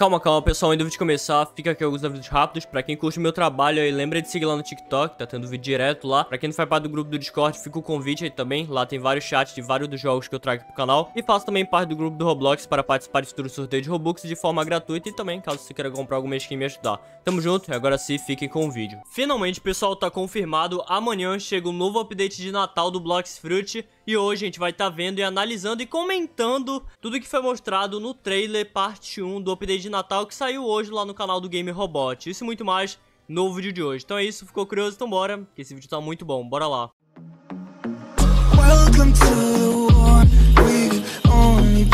Calma, calma, pessoal, antes de começar, fica aqui alguns avisos rápidos. Pra quem curte o meu trabalho aí, lembra de seguir lá no TikTok, tá tendo vídeo direto lá. Pra quem não faz parte do grupo do Discord, fica o convite aí também. Lá tem vários chats de vários dos jogos que eu trago pro canal. E faço também parte do grupo do Roblox para participar de futuros sorteios de Robux de forma gratuita e também, caso você queira comprar alguma skin me ajudar. Tamo junto, agora sim, fiquem com o vídeo. Finalmente, pessoal, tá confirmado. Amanhã chega o um novo update de Natal do Blox Fruit e hoje a gente vai estar tá vendo e analisando e comentando tudo que foi mostrado no trailer parte 1 do update de Natal que saiu hoje lá no canal do Game Robot. Isso e muito mais no vídeo de hoje. Então é isso, ficou curioso? Então bora, que esse vídeo tá muito bom, bora lá. Welcome to one, we've only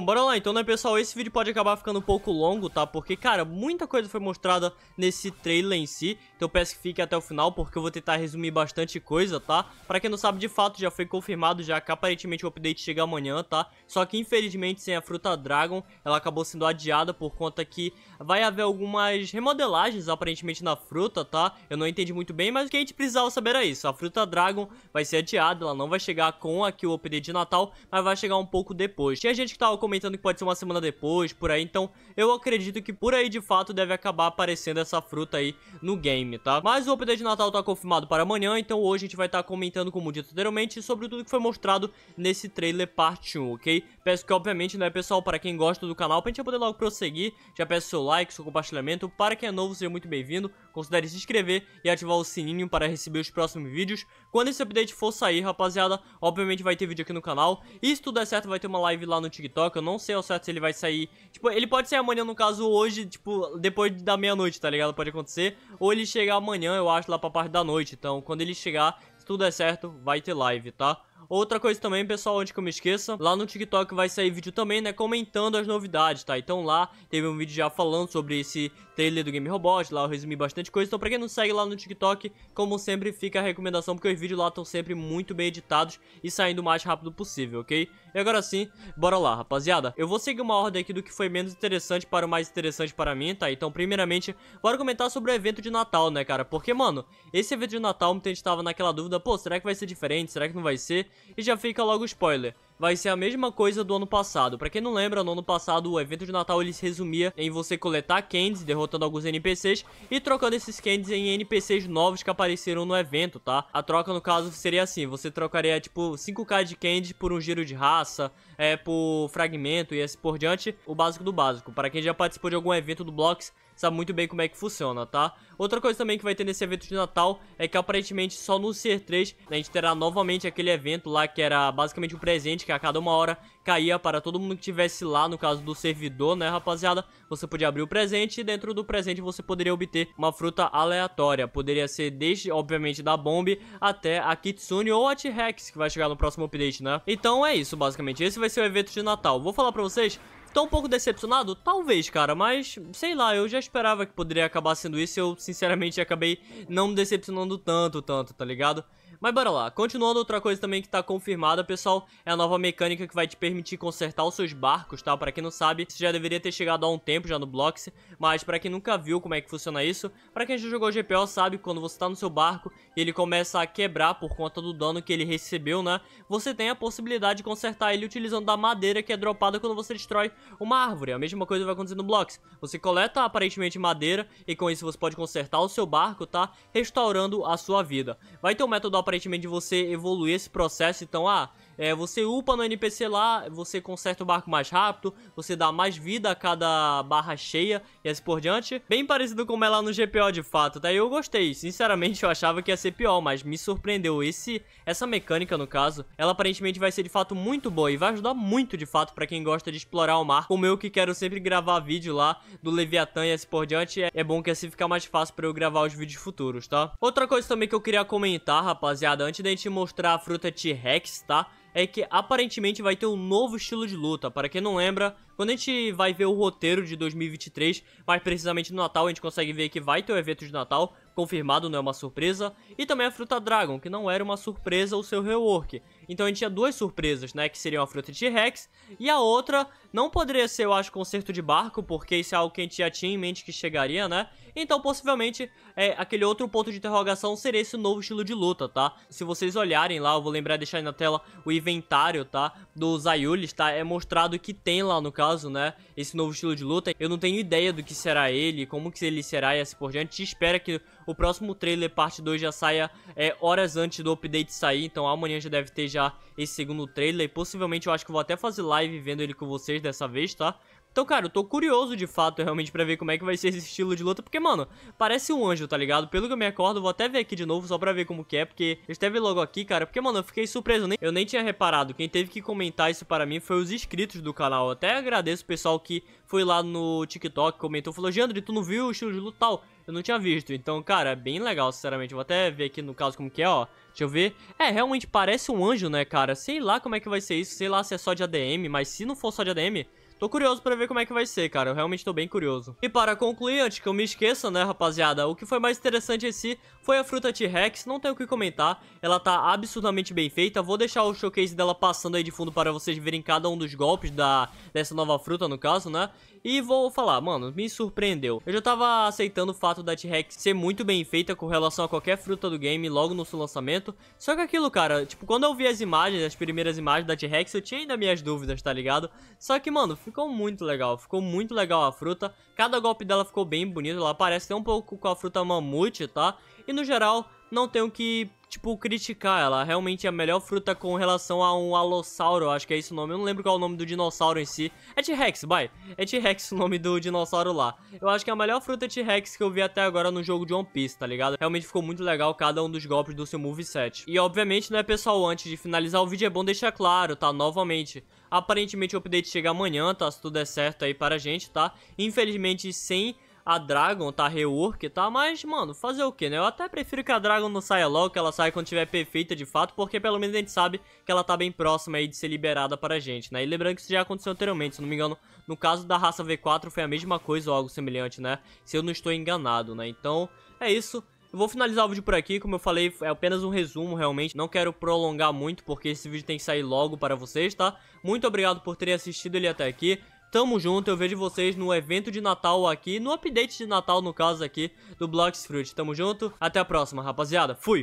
Bom, bora lá então, né, pessoal? Esse vídeo pode acabar ficando um pouco longo, tá? Porque, cara, muita coisa foi mostrada nesse trailer em si. Então peço que fique até o final, porque eu vou tentar resumir bastante coisa, tá? Pra quem não sabe, de fato, já foi confirmado já que aparentemente o update chega amanhã, tá? Só que, infelizmente, sem a fruta Dragon, ela acabou sendo adiada por conta que vai haver algumas remodelagens, aparentemente, na fruta, tá? Eu não entendi muito bem, mas o que a gente precisava saber é isso. A fruta Dragon vai ser adiada, ela não vai chegar com aqui o update de Natal, mas vai chegar um pouco depois. Tinha gente que tava comentando comentando que pode ser uma semana depois, por aí. Então, eu acredito que por aí, de fato, deve acabar aparecendo essa fruta aí no game, tá? Mas o update de Natal tá confirmado para amanhã, então hoje a gente vai estar tá comentando, como dito anteriormente, sobre tudo que foi mostrado nesse trailer parte 1, ok? Peço que, obviamente, né, pessoal, para quem gosta do canal, pra gente poder logo prosseguir, já peço seu like, seu compartilhamento. Para quem é novo, seja muito bem-vindo. Considere se inscrever e ativar o sininho para receber os próximos vídeos. Quando esse update for sair, rapaziada, obviamente vai ter vídeo aqui no canal. E se tudo der certo, vai ter uma live lá no TikTok, eu não sei ao certo se ele vai sair. Tipo, ele pode sair amanhã, no caso, hoje, tipo, depois da meia-noite, tá ligado? Pode acontecer. Ou ele chegar amanhã, eu acho, lá pra parte da noite. Então, quando ele chegar, se tudo é certo, vai ter live, tá? Outra coisa também, pessoal, antes que eu me esqueça, lá no TikTok vai sair vídeo também, né, comentando as novidades, tá? Então lá teve um vídeo já falando sobre esse trailer do Game Robot, lá eu resumi bastante coisa. Então pra quem não segue lá no TikTok, como sempre, fica a recomendação, porque os vídeos lá estão sempre muito bem editados e saindo o mais rápido possível, ok? E agora sim, bora lá, rapaziada. Eu vou seguir uma ordem aqui do que foi menos interessante para o mais interessante para mim, tá? Então, primeiramente, bora comentar sobre o evento de Natal, né, cara? Porque, mano, esse evento de Natal, muita gente tava naquela dúvida, pô, será que vai ser diferente? Será que não vai ser? E já fica logo o spoiler. Vai ser a mesma coisa do ano passado. Pra quem não lembra, no ano passado o evento de Natal ele se resumia em você coletar candies, derrotando alguns NPCs e trocando esses candies em NPCs novos que apareceram no evento, tá? A troca, no caso, seria assim. Você trocaria, tipo, 5k de candy por um giro de raça, é, por fragmento e assim por diante, o básico do básico. Para quem já participou de algum evento do Blocks, sabe muito bem como é que funciona, tá? Outra coisa também que vai ter nesse evento de Natal é que aparentemente só no Ser 3 né, a gente terá novamente aquele evento lá que era basicamente um presente que a cada uma hora caía para todo mundo que tivesse lá, no caso do servidor, né, rapaziada? Você podia abrir o presente e dentro do presente você poderia obter uma fruta aleatória. Poderia ser desde, obviamente, da Bomb até a Kitsune ou a T-Rex, que vai chegar no próximo update, né? Então é isso, basicamente. Esse vai ser o evento de Natal. Vou falar pra vocês Tô um pouco decepcionado? Talvez, cara, mas sei lá, eu já esperava que poderia acabar sendo isso. Eu, sinceramente, acabei não me decepcionando tanto, tanto, tá ligado? Mas bora lá, continuando, outra coisa também que tá confirmada, pessoal, é a nova mecânica que vai te permitir consertar os seus barcos, tá? Pra quem não sabe, isso já deveria ter chegado há um tempo já no Blocks, mas pra quem nunca viu como é que funciona isso, pra quem já jogou GPO sabe, quando você tá no seu barco e ele começa a quebrar por conta do dano que ele recebeu, né? Você tem a possibilidade de consertar ele utilizando da madeira que é dropada quando você destrói uma árvore. A mesma coisa vai acontecer no Blocks. Você coleta aparentemente madeira e com isso você pode consertar o seu barco, tá? Restaurando a sua vida. Vai ter um método aparentemente aparentemente de você evoluir esse processo. Então, ah, é, você upa no NPC lá, você conserta o barco mais rápido, você dá mais vida a cada barra cheia e assim por diante. Bem parecido com é lá no GPO de fato, daí tá? eu gostei. Sinceramente eu achava que ia ser pior, mas me surpreendeu esse essa mecânica no caso. Ela aparentemente vai ser de fato muito boa e vai ajudar muito de fato para quem gosta de explorar o mar, como eu que quero sempre gravar vídeo lá do Leviatã e assim por diante. É, é bom que assim fica mais fácil para eu gravar os vídeos futuros, tá? Outra coisa também que eu queria comentar, rapaziada, antes da gente mostrar a fruta T-Rex, tá? é que aparentemente vai ter um novo estilo de luta. Para quem não lembra, quando a gente vai ver o roteiro de 2023, mais precisamente no Natal, a gente consegue ver que vai ter o um evento de Natal, confirmado, não é uma surpresa, e também a fruta Dragon, que não era uma surpresa o seu rework. Então a gente tinha duas surpresas, né, que seriam a fruta T-Rex e a outra não poderia ser, eu acho, concerto de barco, porque isso é algo que a gente já tinha em mente que chegaria, né? Então, possivelmente, é, aquele outro ponto de interrogação seria esse novo estilo de luta, tá? Se vocês olharem lá, eu vou lembrar de deixar aí na tela o inventário, tá? Dos Ayulis, tá? É mostrado que tem lá, no caso, né? Esse novo estilo de luta. Eu não tenho ideia do que será ele, como que ele será e assim por diante. Espera que o próximo trailer, parte 2, já saia é, horas antes do update sair. Então, amanhã já deve ter já esse segundo trailer. E possivelmente, eu acho que vou até fazer live vendo ele com vocês dessa vez, tá? Então, cara, eu tô curioso de fato, realmente, pra ver como é que vai ser esse estilo de luta, porque, mano, parece um anjo, tá ligado? Pelo que eu me acordo, vou até ver aqui de novo, só pra ver como que é, porque eu esteve logo aqui, cara, porque, mano, eu fiquei surpreso, nem, eu nem tinha reparado, quem teve que comentar isso para mim foi os inscritos do canal, eu até agradeço o pessoal que foi lá no TikTok, comentou, falou, Geandre, tu não viu o estilo de luta tal? Eu não tinha visto, então, cara, é bem legal, sinceramente, vou até ver aqui no caso como que é, ó, Deixa eu ver. É, realmente parece um anjo, né, cara? Sei lá como é que vai ser isso. Sei lá se é só de ADM, mas se não for só de ADM, Tô curioso pra ver como é que vai ser, cara. Eu realmente tô bem curioso. E para concluir, antes que eu me esqueça, né, rapaziada, o que foi mais interessante esse foi a fruta T-Rex. Não tenho o que comentar. Ela tá absurdamente bem feita. Vou deixar o showcase dela passando aí de fundo para vocês verem cada um dos golpes da, dessa nova fruta, no caso, né? E vou falar, mano, me surpreendeu. Eu já tava aceitando o fato da T-Rex ser muito bem feita com relação a qualquer fruta do game logo no seu lançamento. Só que aquilo, cara, tipo, quando eu vi as imagens, as primeiras imagens da T-Rex, eu tinha ainda minhas dúvidas, tá ligado? Só que, mano, ficou muito legal. Ficou muito legal a fruta. Cada golpe dela ficou bem bonito. Ela parece ter um pouco com a fruta mamute, tá? E no geral, não tenho que, tipo, criticar ela. Realmente é a melhor fruta com relação a um alossauro, acho que é esse o nome. Eu não lembro qual é o nome do dinossauro em si. É T-Rex, vai. É T-Rex o nome do dinossauro lá. Eu acho que é a melhor fruta T-Rex que eu vi até agora no jogo de One Piece, tá ligado? Realmente ficou muito legal cada um dos golpes do seu moveset. E, obviamente, né, pessoal, antes de finalizar o vídeo é bom deixar claro, tá? Novamente, aparentemente o update chega amanhã, tá? Se tudo é certo aí para a gente, tá? Infelizmente, sem a Dragon tá rework, tá? Mas, mano, fazer o que, né? Eu até prefiro que a Dragon não saia logo, que ela saia quando tiver perfeita de fato, porque pelo menos a gente sabe que ela tá bem próxima aí de ser liberada pra gente, né? E lembrando que isso já aconteceu anteriormente, se não me engano, no caso da raça V4 foi a mesma coisa ou algo semelhante, né? Se eu não estou enganado, né? Então, é isso. Eu vou finalizar o vídeo por aqui, como eu falei, é apenas um resumo realmente, não quero prolongar muito porque esse vídeo tem que sair logo para vocês, tá? Muito obrigado por terem assistido ele até aqui, Tamo junto, eu vejo vocês no evento de Natal aqui, no update de Natal, no caso aqui, do Blox Fruit. Tamo junto, até a próxima, rapaziada. Fui!